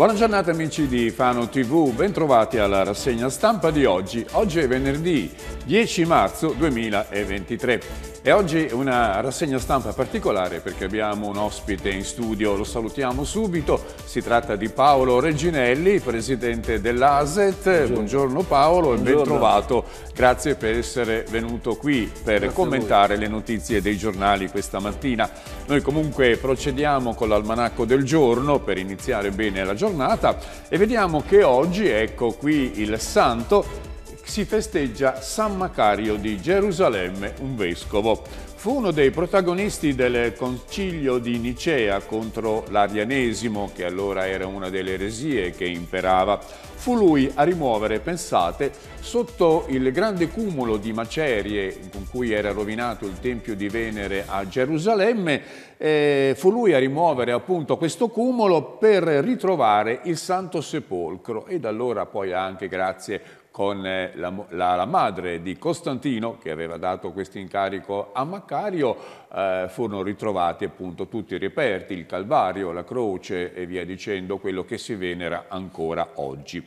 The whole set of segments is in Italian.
Buona giornata amici di Fano TV, bentrovati alla rassegna stampa di oggi. Oggi è venerdì 10 marzo 2023. E oggi una rassegna stampa particolare perché abbiamo un ospite in studio, lo salutiamo subito, si tratta di Paolo Reginelli, presidente dell'ASET. Buongiorno. Buongiorno. Paolo e ben trovato, grazie per essere venuto qui per grazie commentare le notizie dei giornali questa mattina. Noi comunque procediamo con l'almanacco del giorno per iniziare bene la giornata e vediamo che oggi, ecco qui il santo, si festeggia San Macario di Gerusalemme, un vescovo. Fu uno dei protagonisti del concilio di Nicea contro l'arianesimo, che allora era una delle eresie che imperava. Fu lui a rimuovere, pensate, sotto il grande cumulo di macerie con cui era rovinato il Tempio di Venere a Gerusalemme, eh, fu lui a rimuovere appunto questo cumulo per ritrovare il Santo Sepolcro e da allora poi anche grazie con eh, la, la, la, madre di Costantino che aveva dato questo incarico a Macario eh, furono ritrovati appunto tutti i reperti, il Calvario, la croce e via dicendo, quello che si venera ancora oggi.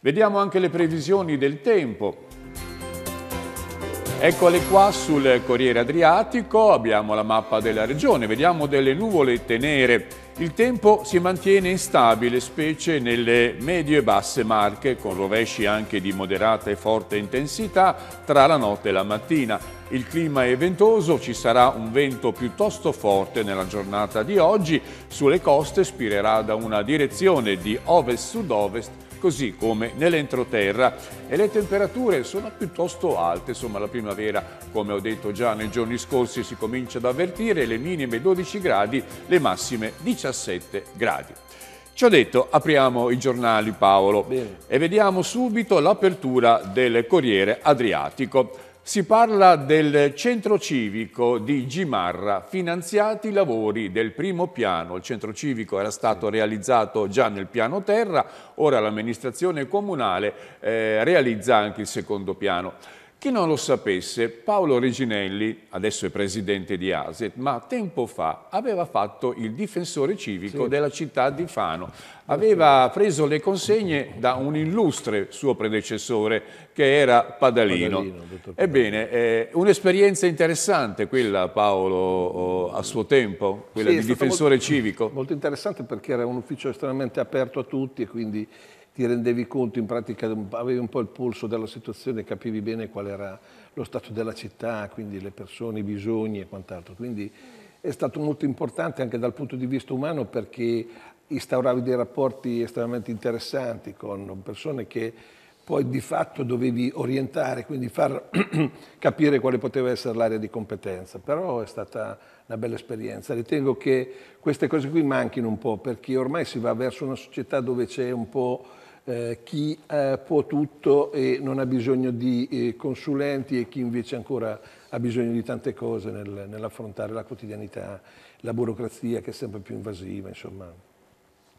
Vediamo anche le previsioni del tempo. Eccole qua sul Corriere Adriatico, abbiamo la mappa della regione, vediamo delle nuvole tenere il tempo si mantiene instabile, specie nelle medie e basse marche, con rovesci anche di moderata e forte intensità tra la notte e la mattina. Il clima è ventoso, ci sarà un vento piuttosto forte nella giornata di oggi. Sulle coste spirerà da una direzione di ovest-sud-ovest -ovest così come nell'entroterra e le temperature sono piuttosto alte, insomma la primavera come ho detto già nei giorni scorsi si comincia ad avvertire le minime 12 gradi, le massime 17 gradi. Ci ho detto, apriamo i giornali Paolo Bene. e vediamo subito l'apertura del Corriere Adriatico. Si parla del centro civico di Gimarra, finanziati i lavori del primo piano. Il centro civico era stato realizzato già nel piano terra, ora l'amministrazione comunale eh, realizza anche il secondo piano. Chi non lo sapesse, Paolo Reginelli, adesso è presidente di ASET, ma tempo fa aveva fatto il difensore civico sì. della città di Fano. Aveva preso le consegne da un illustre suo predecessore che era Padalino. Padalino Ebbene, eh, un'esperienza interessante quella Paolo oh, a suo tempo, quella sì, di difensore molto, civico. Molto interessante perché era un ufficio estremamente aperto a tutti e quindi ti rendevi conto, in pratica avevi un po' il polso della situazione, capivi bene qual era lo stato della città, quindi le persone, i bisogni e quant'altro. Quindi è stato molto importante anche dal punto di vista umano perché instauravi dei rapporti estremamente interessanti con persone che poi di fatto dovevi orientare, quindi far capire quale poteva essere l'area di competenza. Però è stata una bella esperienza. Ritengo che queste cose qui manchino un po' perché ormai si va verso una società dove c'è un po' Eh, chi eh, può tutto e non ha bisogno di eh, consulenti e chi invece ancora ha bisogno di tante cose nel, nell'affrontare la quotidianità, la burocrazia che è sempre più invasiva, insomma.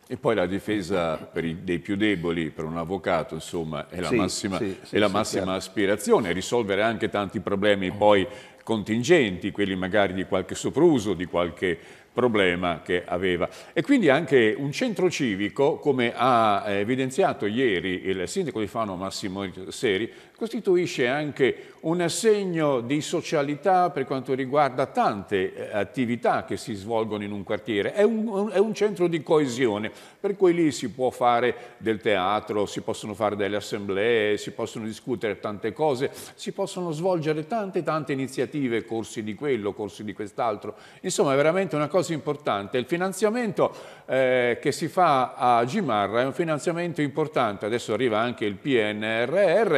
E poi la difesa per i, dei più deboli per un avvocato, insomma, è la sì, massima, sì, sì, è la massima aspirazione, risolvere anche tanti problemi poi contingenti, quelli magari di qualche sopruso, di qualche problema che aveva. E quindi anche un centro civico, come ha evidenziato ieri il sindaco di Fano Massimo Seri, costituisce anche un assegno di socialità per quanto riguarda tante eh, attività che si svolgono in un quartiere. È un, è un, centro di coesione, per cui lì si può fare del teatro, si possono fare delle assemblee, si possono discutere tante cose, si possono svolgere tante tante iniziative, corsi di quello, corsi di quest'altro. Insomma, è veramente una cosa importante. Il finanziamento eh, che si fa a Gimarra è un finanziamento importante, adesso arriva anche il PNRR,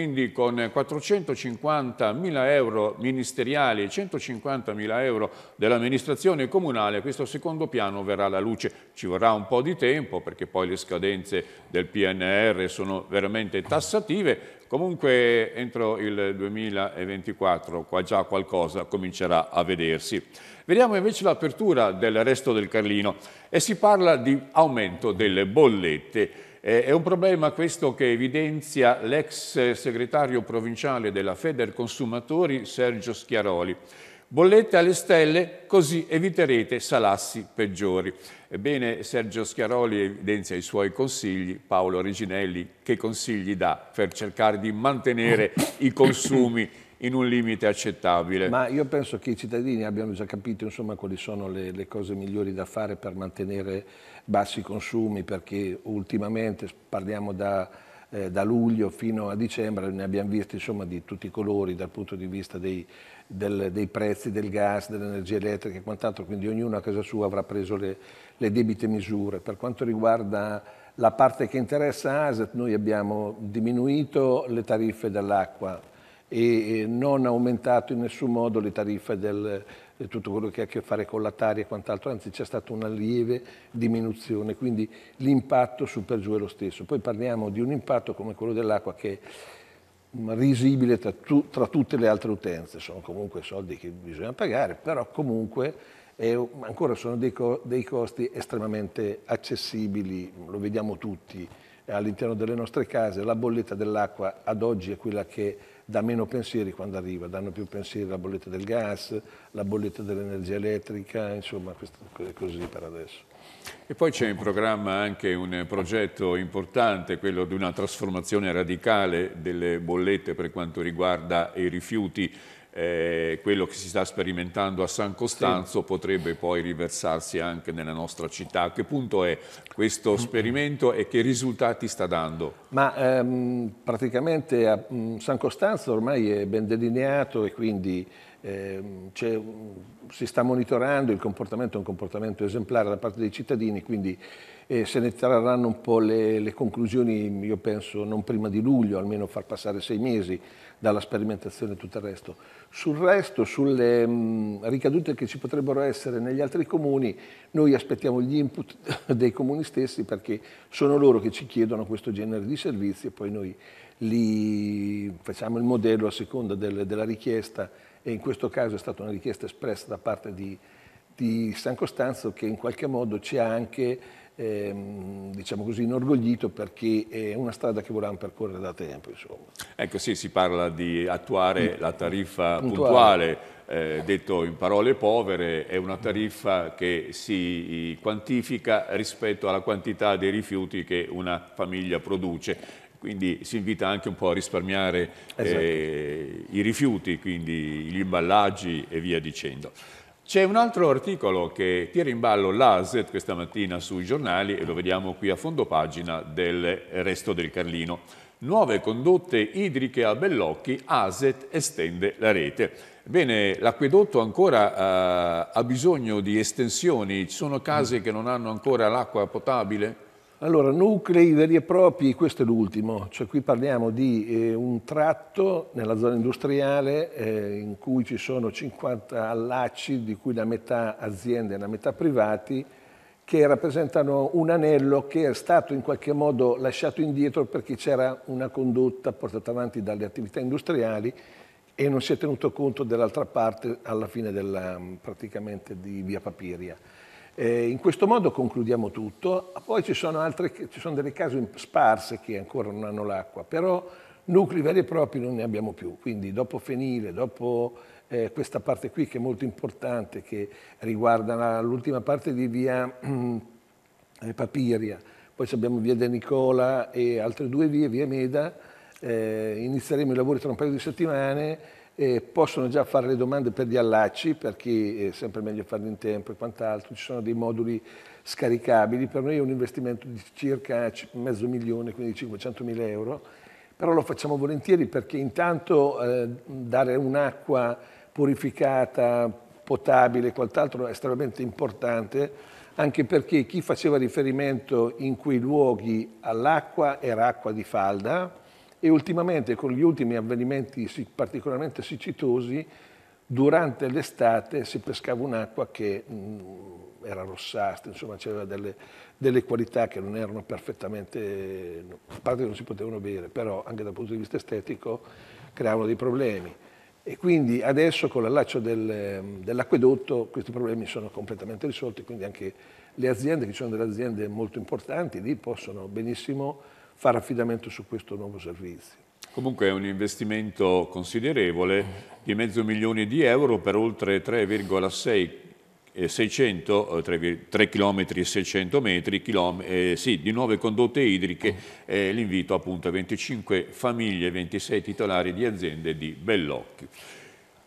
quindi con 450 mila euro ministeriali e 150 mila euro dell'amministrazione comunale, questo secondo piano verrà alla luce. Ci vorrà un po' di tempo perché poi le scadenze del PNR sono veramente tassative, comunque entro il 2024 qua già qualcosa comincerà a vedersi. Vediamo invece l'apertura del resto del Carlino e si parla di aumento delle bollette. Eh, è un problema questo che evidenzia l'ex segretario provinciale della Feder Consumatori Sergio Schiaroli. Bollette alle stelle, così eviterete salassi peggiori. Ebbene, Sergio Schiaroli evidenzia i suoi consigli, Paolo Reginelli che consigli dà per cercare di mantenere i consumi in un limite accettabile. Ma io penso che i cittadini abbiano già capito insomma, quali sono le, le, cose migliori da fare per mantenere bassi consumi, perché ultimamente parliamo da, eh, da luglio fino a dicembre, ne abbiamo visti insomma, di tutti i colori dal punto di vista dei, del, dei prezzi del gas, dell'energia elettrica e quant'altro, quindi ognuno a casa sua avrà preso le, le debite misure. Per quanto riguarda la parte che interessa ASET, noi abbiamo diminuito le tariffe dell'acqua e non ha aumentato in nessun modo le tariffe del, di eh, tutto quello che ha a che fare con la Tari e quant'altro, anzi c'è stata una lieve diminuzione, quindi l'impatto sul per giù è lo stesso. Poi parliamo di un impatto come quello dell'acqua che è risibile tra, tu, tra tutte le altre utenze, sono comunque soldi che bisogna pagare, però comunque è, ancora sono dei, co, dei costi estremamente accessibili, lo vediamo tutti all'interno delle nostre case, la bolletta dell'acqua ad oggi è quella che dà meno pensieri quando arriva, danno più pensieri la bolletta del gas, la bolletta dell'energia elettrica, insomma è così per adesso. E poi c'è in programma anche un progetto importante, quello di una trasformazione radicale delle bollette per quanto riguarda i rifiuti eh, quello che si sta sperimentando a San Costanzo sì. potrebbe poi riversarsi anche nella nostra città. A che punto è questo esperimento mm. e che risultati sta dando? Ma ehm, praticamente a mm, San Costanzo ormai è ben delineato e quindi ehm, si sta monitorando il comportamento, è un comportamento esemplare da parte dei cittadini, quindi eh, se ne trarranno un po' le, le conclusioni, io penso non prima di luglio, almeno far passare sei mesi dalla sperimentazione e tutto il resto. Sul resto, sulle mh, mm, ricadute che ci potrebbero essere negli altri comuni, noi aspettiamo gli input dei comuni stessi perché sono loro che ci chiedono questo genere di servizi e poi noi li facciamo il modello a seconda del, della richiesta e in questo caso è stata una richiesta espressa da parte di, di San Costanzo che in qualche modo ci ha anche ehm, diciamo così, inorgoglito perché è una strada che volevamo percorrere da tempo. Insomma. Ecco sì, si parla di attuare mm. la tariffa puntuale, puntuale eh, detto in parole povere, è una tariffa che si quantifica rispetto alla quantità dei rifiuti che una famiglia produce quindi si invita anche un po' a risparmiare esatto. eh, i rifiuti, quindi gli imballaggi e via dicendo. C'è un altro articolo che tira in ballo l'ASET questa mattina sui giornali e lo vediamo qui a fondo pagina del Resto del Carlino. Nuove condotte idriche a Bellocchi, ASET estende la rete. Bene, l'acquedotto ancora eh, ha bisogno di estensioni, ci sono case mm. che non hanno ancora l'acqua potabile? Allora, nuclei veri e propri, questo è l'ultimo, cioè qui parliamo di eh, un tratto nella zona industriale eh, in cui ci sono 50 allacci, di cui la metà aziende e la metà privati, che rappresentano un anello che è stato in qualche modo lasciato indietro perché c'era una condotta portata avanti dalle attività industriali e non si è tenuto conto dell'altra parte alla fine della, praticamente di via Papiria. Eh, in questo modo concludiamo tutto, poi ci sono, altre, ci sono delle case sparse che ancora non hanno l'acqua, però nuclei veri e propri non ne abbiamo più, quindi dopo Fenile, dopo eh, questa parte qui che è molto importante, che riguarda l'ultima parte di via eh, Papiria, poi abbiamo via De Nicola e altre due vie, via Meda, eh, inizieremo i lavori tra un paio di settimane, eh, possono già fare le domande per gli allacci, per chi è sempre meglio farlo in tempo e quant'altro, ci sono dei moduli scaricabili, per noi è un investimento di circa mezzo milione, quindi 500 mila euro, però lo facciamo volentieri perché intanto eh, dare un'acqua purificata, potabile e quant'altro è estremamente importante, anche perché chi faceva riferimento in quei luoghi all'acqua era acqua di falda, e ultimamente con gli ultimi avvenimenti particolarmente siccitosi, durante l'estate si pescava un'acqua che mh, mm, era rossastra, insomma c'era delle, delle, qualità che non erano perfettamente, a parte che non si potevano bere, però anche dal punto di vista estetico creavano dei problemi. E quindi adesso con l'allaccio del, dell'acquedotto questi problemi sono completamente risolti, quindi anche le aziende, che sono delle aziende molto importanti, lì possono benissimo fare affidamento su questo nuovo servizio. Comunque è un investimento considerevole di mezzo milione di euro per oltre 3,6 600, 3 km e 600 metri, eh, sì, di nuove condotte idriche, eh, l'invito appunto a 25 famiglie e 26 titolari di aziende di Bellocchio.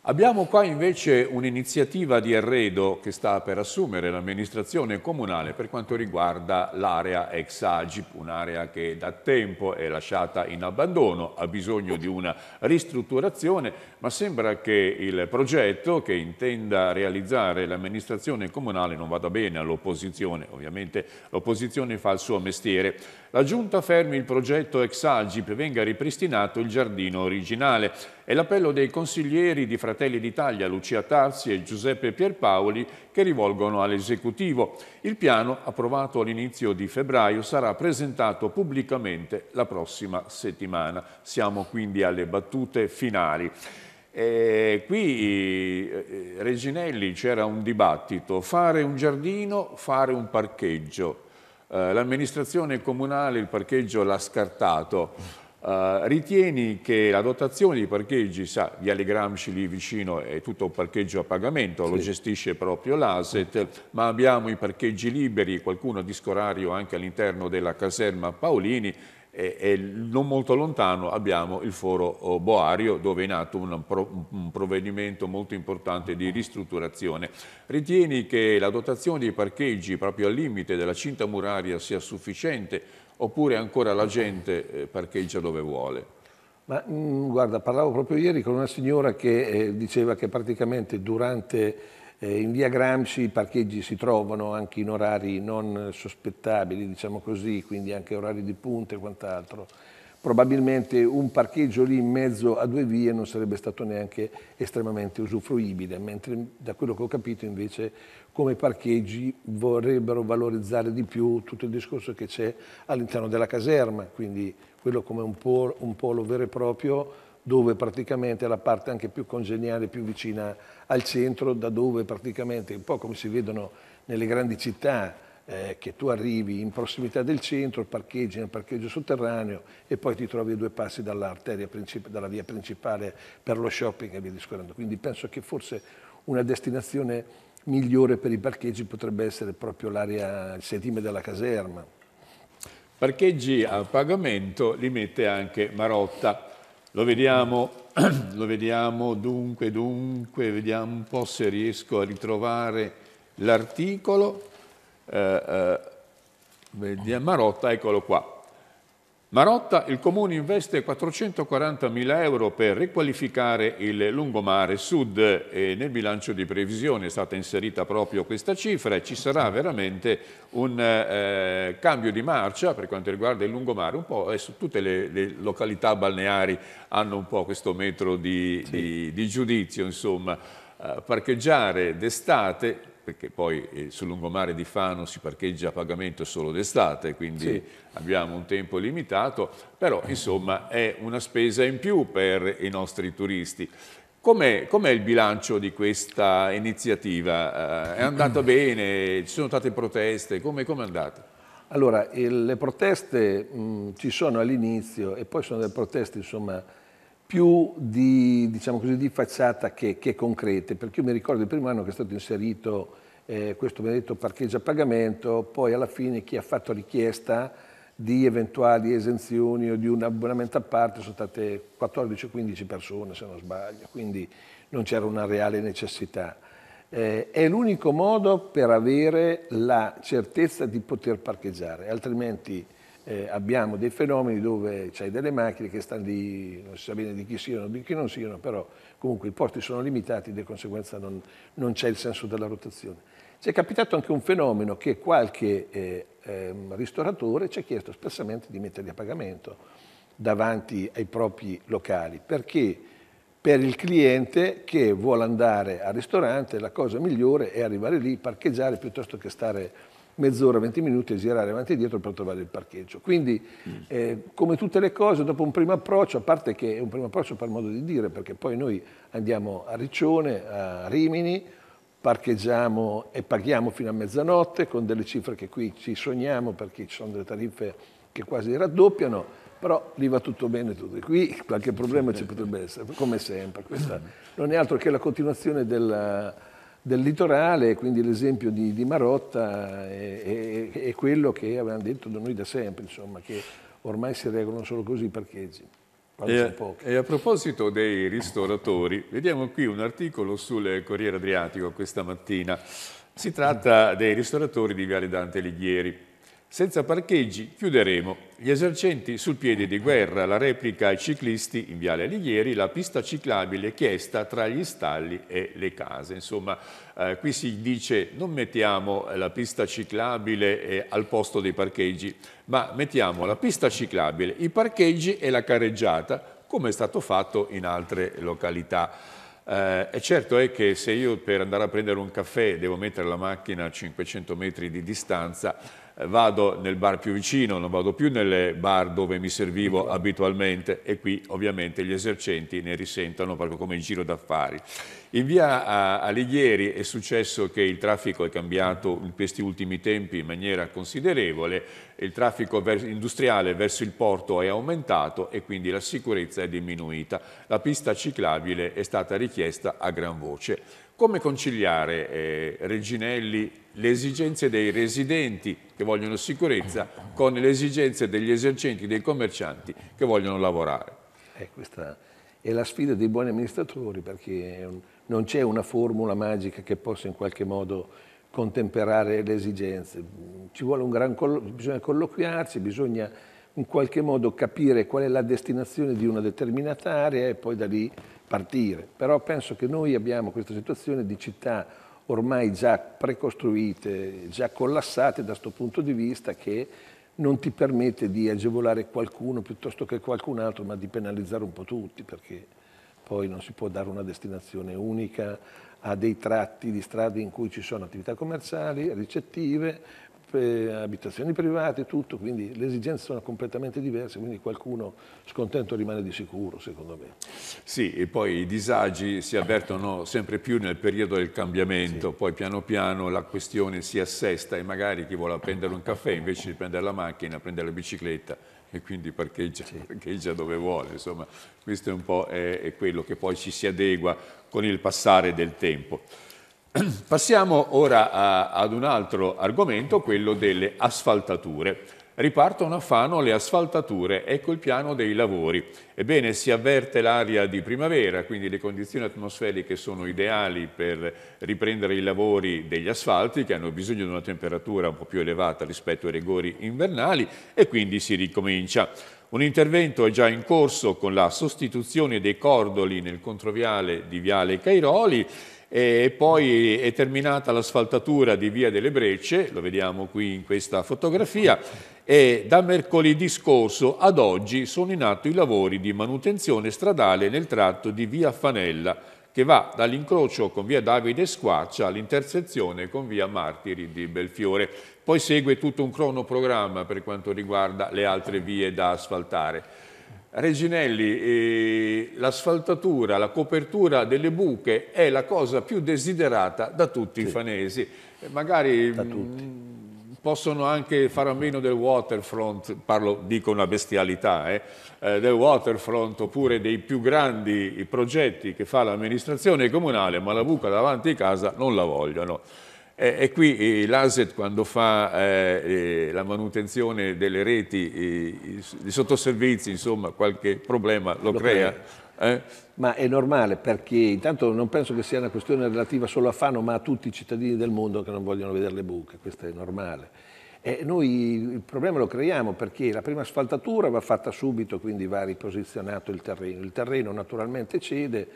Abbiamo qua invece un'iniziativa di arredo che sta per assumere l'amministrazione comunale per quanto riguarda l'area ex Agip, un'area che da tempo è lasciata in abbandono, ha bisogno di una ristrutturazione, ma sembra che il progetto che intenda realizzare l'amministrazione comunale non vada bene all'opposizione, ovviamente l'opposizione fa il suo mestiere. La Giunta fermi il progetto ex Agip, venga ripristinato il giardino originale. È l'appello dei consiglieri di Fratelli d'Italia Lucia Tarsi e Giuseppe Pierpaoli che rivolgono all'esecutivo. Il piano, approvato all'inizio di febbraio, sarà presentato pubblicamente la prossima settimana. Siamo quindi alle battute finali. E eh, qui eh, Reginelli c'era un dibattito, fare un giardino, fare un parcheggio. Eh, l'amministrazione comunale il parcheggio l'ha scartato, Uh, ritieni che la dotazione di parcheggi, sa, Viale Gramsci lì vicino è tutto un parcheggio a pagamento, sì. lo gestisce proprio l'ASET, ma abbiamo i parcheggi liberi, qualcuno a discorario anche all'interno della caserma Paolini e, e, non molto lontano abbiamo il foro oh, Boario dove è nato un, un, provvedimento molto importante di ristrutturazione. Ritieni che la dotazione dei parcheggi proprio al limite della cinta muraria sia sufficiente oppure ancora la gente eh, parcheggia dove vuole? Ma, mh, mm, guarda, parlavo proprio ieri con una signora che eh, diceva che praticamente durante eh, in via Gramsci i parcheggi si trovano anche in orari non sospettabili, diciamo così, quindi anche orari di punta e quant'altro. Probabilmente un parcheggio lì in mezzo a due vie non sarebbe stato neanche estremamente usufruibile, mentre da quello che ho capito invece come parcheggi vorrebbero valorizzare di più tutto il discorso che c'è all'interno della caserma, quindi quello come un polo, un polo vero e proprio dove praticamente è la parte anche più congeniale, più vicina al centro, da dove praticamente, un po' come si vedono nelle grandi città, eh, che tu arrivi in prossimità del centro, parcheggi nel parcheggio sotterraneo e poi ti trovi a due passi dall'arteria dalla via principale per lo shopping e via discorrendo. Quindi penso che forse una destinazione migliore per i parcheggi potrebbe essere proprio l'area, il sedime della caserma. Parcheggi a pagamento li mette anche Marotta. Lo vediamo, lo vediamo dunque, dunque, vediamo un po' se riesco a ritrovare l'articolo. Eh, eh, Marotta, eccolo qua. Marotta, il comune investe 440.000 euro per riqualificare il lungomare sud e nel bilancio di previsione è stata inserita proprio questa cifra e ci sarà veramente un eh, cambio di marcia per quanto riguarda il lungomare, un po' adesso tutte le, le località balneari hanno un po' questo metro di, sì. di, di giudizio, insomma, eh, parcheggiare d'estate perché poi eh, sul lungomare di Fano si parcheggia a pagamento solo d'estate, quindi sì. abbiamo un tempo limitato, però insomma è una spesa in più per i nostri turisti. Com'è, com il bilancio di questa iniziativa? Eh, è andata bene? Ci sono state proteste? Come com è andata? Allora, il, le proteste mh, ci sono all'inizio e poi sono delle proteste insomma, più di, diciamo così, di facciata che, che, concrete, perché io mi ricordo il primo anno che è stato inserito eh, questo benedetto parcheggio a pagamento, poi alla fine chi ha fatto richiesta di eventuali esenzioni o di un abbonamento a parte sono state 14 15 persone se non sbaglio, quindi non c'era una reale necessità. Eh, è l'unico modo per avere la certezza di poter parcheggiare, altrimenti eh, abbiamo dei fenomeni dove c'è delle macchine che stanno lì, non si sa bene di chi siano, di chi non siano, però comunque i posti sono limitati e di conseguenza non, non c'è il senso della rotazione. Ci è capitato anche un fenomeno che qualche eh, eh, ristoratore ci ha chiesto spessamente di metterli a pagamento davanti ai propri locali, perché per il cliente che vuole andare al ristorante la cosa migliore è arrivare lì, parcheggiare piuttosto che stare mezz'ora, 20 minuti a girare avanti e dietro per trovare il parcheggio. Quindi, eh, come tutte le cose, dopo un primo approccio, a parte che è un primo approccio per modo di dire, perché poi noi andiamo a Riccione, a Rimini, parcheggiamo e paghiamo fino a mezzanotte con delle cifre che qui ci sogniamo perché ci sono delle tariffe che quasi raddoppiano, però lì va tutto bene tutto. Qui qualche problema ci potrebbe essere, come sempre. Questa non è altro che la continuazione della del litorale, quindi l'esempio di, di Marotta eh, è, è, è, quello che avevamo detto da noi da sempre, insomma, che ormai si regolano solo così i parcheggi. E, e, a proposito dei ristoratori, vediamo qui un articolo sul Corriere Adriatico questa mattina. Si tratta dei ristoratori di Viale Dante Lighieri. Senza parcheggi chiuderemo. Gli esercenti sul piede di guerra, la replica ai ciclisti in Viale Alighieri, la pista ciclabile chiesta tra gli stalli e le case. Insomma, eh, qui si dice non mettiamo la pista ciclabile eh, al posto dei parcheggi, ma mettiamo la pista ciclabile, i parcheggi e la carreggiata, come è stato fatto in altre località. Eh, e certo è che se io per andare a prendere un caffè devo mettere la macchina a 500 metri di distanza, vado nel bar più vicino, non vado più nelle bar dove mi servivo abitualmente e qui ovviamente gli esercenti ne risentono proprio come in giro d'affari. In via Alighieri è successo che il traffico è cambiato in questi ultimi tempi in maniera considerevole, il traffico industriale verso il porto è aumentato e quindi la sicurezza è diminuita. La pista ciclabile è stata richiesta a gran voce. Come conciliare, eh, Reginelli, le esigenze dei residenti che vogliono sicurezza con le esigenze degli esercenti, dei commercianti che vogliono lavorare? Eh, questa è la sfida dei buoni amministratori perché non c'è una formula magica che possa in qualche modo contemperare le esigenze. Ci vuole un gran collo bisogna colloquiarsi, bisogna in qualche modo capire qual è la destinazione di una determinata area e poi da lì partire, però penso che noi abbiamo questa situazione di città ormai già precostruite, già collassate da questo punto di vista che non ti permette di agevolare qualcuno piuttosto che qualcun altro, ma di penalizzare un po' tutti, perché poi non si può dare una destinazione unica a dei tratti di strade in cui ci sono attività commerciali, ricettive, abitazioni private, tutto, quindi le esigenze sono completamente diverse, quindi qualcuno scontento rimane di sicuro, secondo me. Sì, e poi i disagi si avvertono sempre più nel periodo del cambiamento, sì. poi piano piano la questione si assesta e magari chi vuole prendere un caffè invece di prendere la macchina, prendere la bicicletta e quindi parcheggia, sì. parcheggia dove vuole, insomma questo è un po' è, è quello che poi ci si adegua con il passare del tempo. Passiamo ora a, ad un altro argomento, quello delle asfaltature. Ripartono a Fano le asfaltature, ecco il piano dei lavori. Ebbene, si avverte l'aria di primavera, quindi le condizioni atmosferiche sono ideali per riprendere i lavori degli asfalti che hanno bisogno di una temperatura un po' più elevata rispetto ai rigori invernali e quindi si ricomincia. Un intervento è già in corso con la sostituzione dei cordoli nel controviale di Viale Cairoli e poi è terminata l'asfaltatura di Via delle Brecce, lo vediamo qui in questa fotografia, e da mercoledì scorso ad oggi sono in atto i lavori di manutenzione stradale nel tratto di Via Fanella, che va dall'incrocio con via Davide Squaccia all'intersezione con via Martiri di Belfiore. Poi segue tutto un cronoprogramma per quanto riguarda le altre vie da asfaltare. Reginelli, eh, l'asfaltatura, la copertura delle buche è la cosa più desiderata da tutti sì. i fanesi. Eh, magari mm, tutti. possono anche fare a meno del waterfront, parlo, dico una bestialità, eh, eh, del waterfront oppure dei più grandi progetti che fa l'amministrazione comunale, ma la buca davanti a casa non la vogliono. Eh, e qui eh, l'ANSET quando fa eh, eh, la manutenzione delle reti, eh, i sottoservizi, insomma, qualche problema lo, lo crea. crea. Eh? Ma è normale perché intanto non penso che sia una questione relativa solo a Fano, ma a tutti i cittadini del mondo che non vogliono vedere le buche, questo è normale. E noi il problema lo creiamo perché la prima asfaltatura va fatta subito, quindi va riposizionato il terreno. Il terreno naturalmente cede,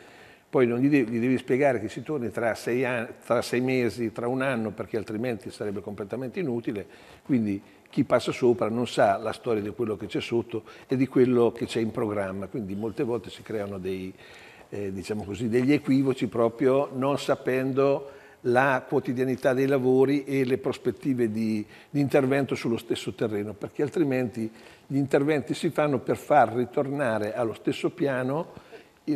poi non gli devi, gli devi spiegare che si torni tra sei, anni, tra sei mesi, tra un anno, perché altrimenti sarebbe completamente inutile. Quindi chi passa sopra non sa la storia di quello che c'è sotto e di quello che c'è in programma, quindi molte volte si creano dei, eh, diciamo così, degli equivoci proprio non sapendo la quotidianità dei lavori e le prospettive di, di intervento sullo stesso terreno, perché altrimenti gli interventi si fanno per far ritornare allo stesso piano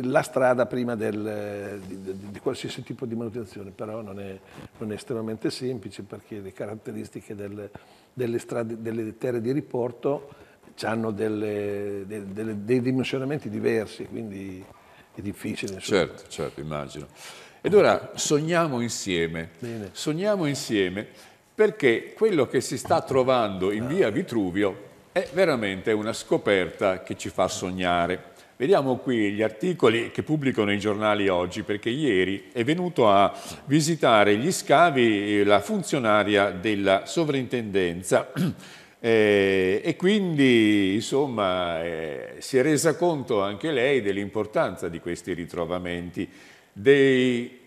la strada prima del, di, di, qualsiasi tipo di manutenzione, però non è, non è estremamente semplice perché le caratteristiche del, delle, strade, delle, terre di riporto hanno delle, delle, dei dimensionamenti diversi, quindi è difficile. Certo, certo, immagino. Ed ora sogniamo insieme, Bene. sogniamo insieme perché quello che si sta trovando in via Vitruvio è veramente una scoperta che ci fa sognare. Vediamo qui gli articoli che pubblicano i giornali oggi, perché ieri è venuto a visitare gli scavi eh, la funzionaria della sovrintendenza eh, e quindi insomma, eh, si è resa conto anche lei dell'importanza di questi ritrovamenti, dei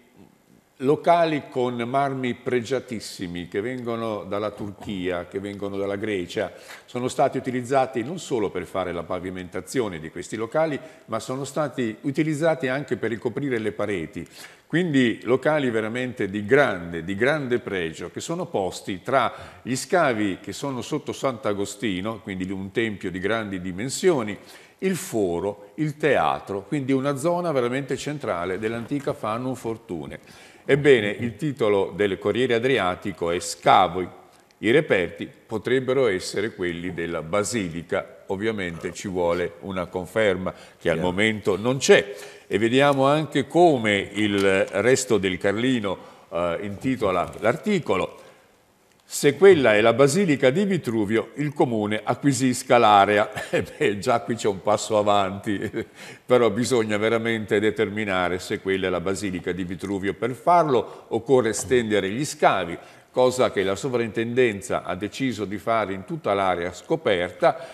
locali con marmi pregiatissimi che vengono dalla Turchia, che vengono dalla Grecia, sono stati utilizzati non solo per fare la pavimentazione di questi locali, ma sono stati utilizzati anche per ricoprire le pareti. Quindi locali veramente di grande, di grande pregio, che sono posti tra gli scavi che sono sotto Sant'Agostino, quindi un tempio di grandi dimensioni, il foro, il teatro, quindi una zona veramente centrale dell'antica Fanum Fortune. Ebbene, il titolo del Corriere Adriatico è Scavo. I reperti potrebbero essere quelli della Basilica. Ovviamente ci vuole una conferma che al momento non c'è. E vediamo anche come il resto del Carlino eh, intitola l'articolo. Se quella è la basilica di Vitruvio, il comune acquisisca l'area. E eh beh, già qui c'è un passo avanti, però bisogna veramente determinare se quella è la basilica di Vitruvio. Per farlo occorre stendere gli scavi, cosa che la sovrintendenza ha deciso di fare in tutta l'area scoperta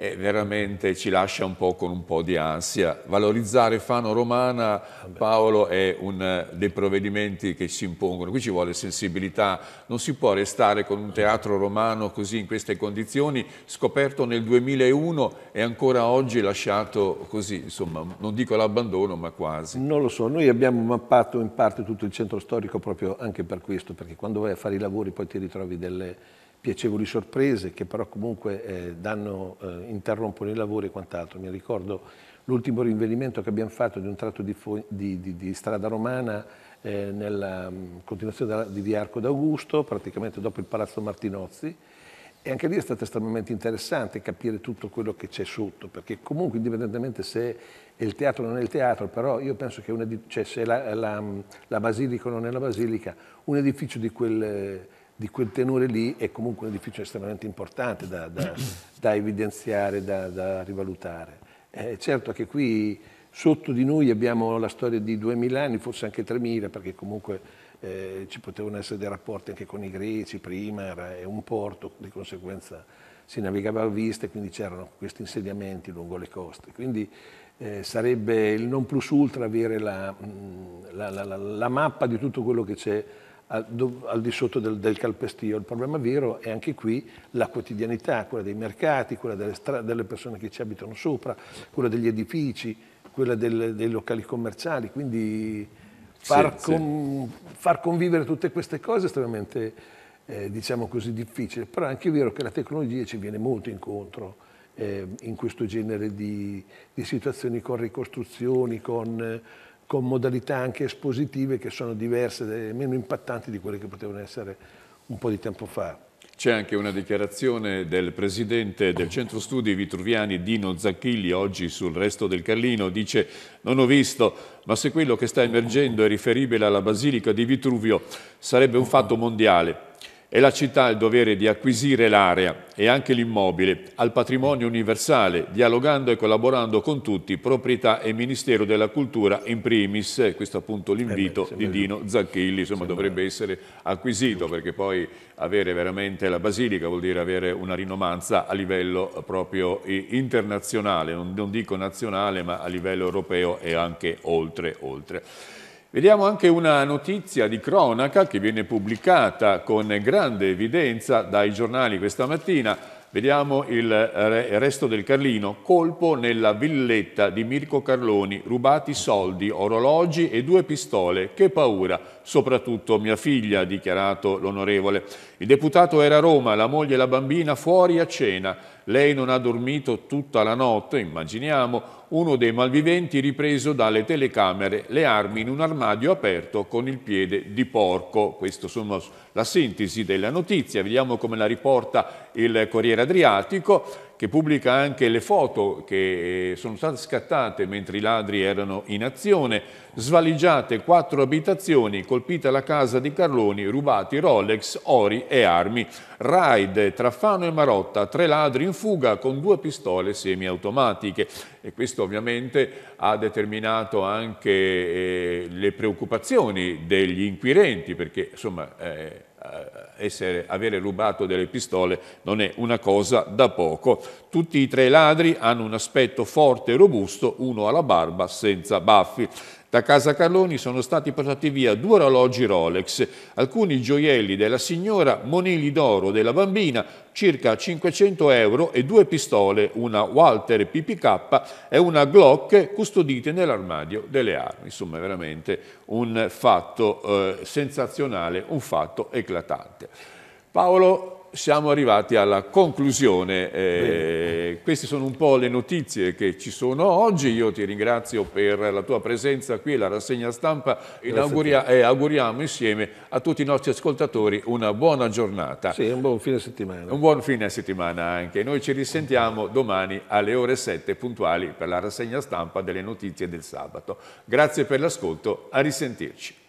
e veramente ci lascia un po' con un po' di ansia. Valorizzare Fano Romana, Paolo, è uno dei provvedimenti che si impongono. Qui ci vuole sensibilità, non si può restare con un teatro romano così in queste condizioni, scoperto nel 2001 e ancora oggi lasciato così, insomma, non dico l'abbandono, ma quasi. Non lo so, noi abbiamo mappato in parte tutto il centro storico proprio anche per questo, perché quando vai a fare i lavori poi ti ritrovi delle piacevoli sorprese che però comunque eh, danno, eh, interrompono i lavori e quant'altro. Mi ricordo l'ultimo rinvenimento che abbiamo fatto di un tratto di, di, di, di strada romana eh, nella mh, continuazione da, di Via Arco d'Augusto, praticamente dopo il Palazzo Martinozzi, e anche lì è stato estremamente interessante capire tutto quello che c'è sotto, perché comunque indipendentemente se è il teatro o non è il teatro, però io penso che una, cioè, se la, la, la basilica o non è la basilica, un edificio di quel di quel tenore lì è comunque un edificio estremamente importante da, da, da evidenziare, da, da rivalutare. Eh, certo che qui sotto di noi abbiamo la storia di 2.000 anni, forse anche 3.000, perché comunque eh, ci potevano essere dei rapporti anche con i greci, prima era un porto, di conseguenza si navigava a vista e quindi c'erano questi insediamenti lungo le coste. Quindi eh, sarebbe il non plus ultra avere la, mm, la, la, la mappa di tutto quello che c'è al, al di sotto del, del, calpestio. Il problema vero è anche qui la quotidianità, quella dei mercati, quella delle, delle persone che ci abitano sopra, quella degli edifici, quella del, dei locali commerciali. Quindi far, sì, con, sì. far, convivere tutte queste cose è estremamente, eh, diciamo così, difficile. Però è anche vero che la tecnologia ci viene molto incontro eh, in questo genere di, di, situazioni con ricostruzioni, con con modalità anche espositive che sono diverse, meno impattanti di quelle che potevano essere un po' di tempo fa. C'è anche una dichiarazione del presidente del centro studi vitruviani Dino Zacchilli oggi sul resto del Carlino, dice non ho visto, ma se quello che sta emergendo è riferibile alla Basilica di Vitruvio sarebbe un fatto mondiale e la città ha il dovere di acquisire l'area e anche l'immobile al patrimonio universale, dialogando e collaborando con tutti, proprietà e Ministero della Cultura in primis. Questo è appunto eh l'invito eh di Dino Zacchilli, insomma dovrebbe essere acquisito perché poi avere veramente la Basilica vuol dire avere una rinomanza a livello eh, proprio internazionale, non, non dico nazionale ma a livello europeo e anche oltre oltre. Vediamo anche una notizia di cronaca che viene pubblicata con grande evidenza dai giornali questa mattina. Vediamo il resto del Carlino, colpo nella villetta di Mirko Carloni, rubati soldi, orologi e due pistole, che paura, soprattutto mia figlia, ha dichiarato l'onorevole. Il deputato era a Roma, la moglie e la bambina fuori a cena, lei non ha dormito tutta la notte, immaginiamo, uno dei malviventi ripreso dalle telecamere le armi in un armadio aperto con il piede di porco. Questa è la sintesi della notizia, vediamo come la riporta il Corriere Adriatico che pubblica anche le foto che eh, sono state scattate mentre i ladri erano in azione, svaligiate quattro abitazioni, colpita la casa di Carloni, rubati Rolex, ori e armi. Raid tra Fano e Marotta, tre ladri in fuga con due pistole semiautomatiche e questo ovviamente ha determinato anche eh, le preoccupazioni degli inquirenti perché insomma eh, eh, essere, avere rubato delle pistole non è una cosa da poco. Tutti i tre ladri hanno un aspetto forte e robusto, uno alla barba senza baffi. Da casa Carloni sono stati portati via due orologi Rolex, alcuni gioielli della signora, monili d'oro della bambina, circa 500 euro e due pistole, una Walter PPK e una Glock custodite nell'armadio delle armi. Insomma, veramente un fatto eh, sensazionale, un fatto eclatante. Paolo siamo arrivati alla conclusione. Eh, queste sono un po' le notizie che ci sono oggi. Io ti ringrazio per la tua presenza qui la rassegna stampa e auguria eh, auguriamo insieme a tutti i nostri ascoltatori una buona giornata. Sì, un buon fine settimana. Un buon fine settimana anche. Noi ci risentiamo domani alle ore 7 puntuali per la rassegna stampa delle notizie del sabato. Grazie per l'ascolto, a risentirci.